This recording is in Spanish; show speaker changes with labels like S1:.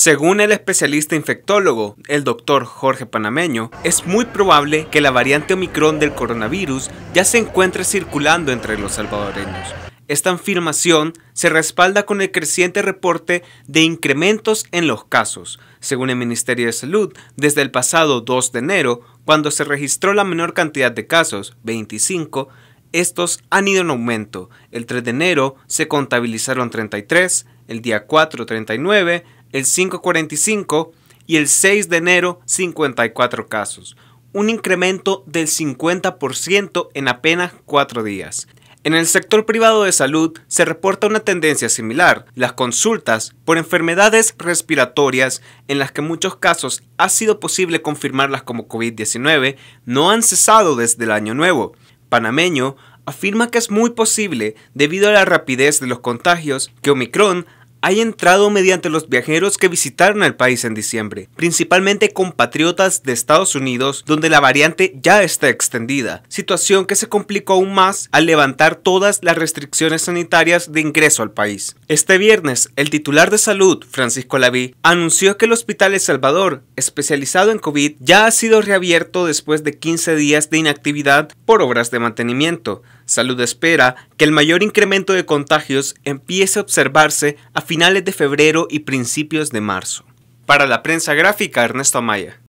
S1: Según el especialista infectólogo, el doctor Jorge Panameño, es muy probable que la variante Omicron del coronavirus ya se encuentre circulando entre los salvadoreños. Esta afirmación se respalda con el creciente reporte de incrementos en los casos, según el Ministerio de Salud, desde el pasado 2 de enero, cuando se registró la menor cantidad de casos, 25, estos han ido en aumento. El 3 de enero se contabilizaron 33, el día 4 39, el 545 y el 6 de enero 54 casos, un incremento del 50% en apenas 4 días. En el sector privado de salud se reporta una tendencia similar. Las consultas por enfermedades respiratorias, en las que en muchos casos ha sido posible confirmarlas como COVID-19, no han cesado desde el año nuevo. Panameño afirma que es muy posible, debido a la rapidez de los contagios, que Omicron hay entrado mediante los viajeros que visitaron el país en diciembre, principalmente compatriotas de Estados Unidos donde la variante ya está extendida, situación que se complicó aún más al levantar todas las restricciones sanitarias de ingreso al país. Este viernes, el titular de salud, Francisco Laví, anunció que el Hospital El Salvador, especializado en COVID, ya ha sido reabierto después de 15 días de inactividad por obras de mantenimiento, Salud espera que el mayor incremento de contagios empiece a observarse a finales de febrero y principios de marzo. Para la prensa gráfica, Ernesto Amaya.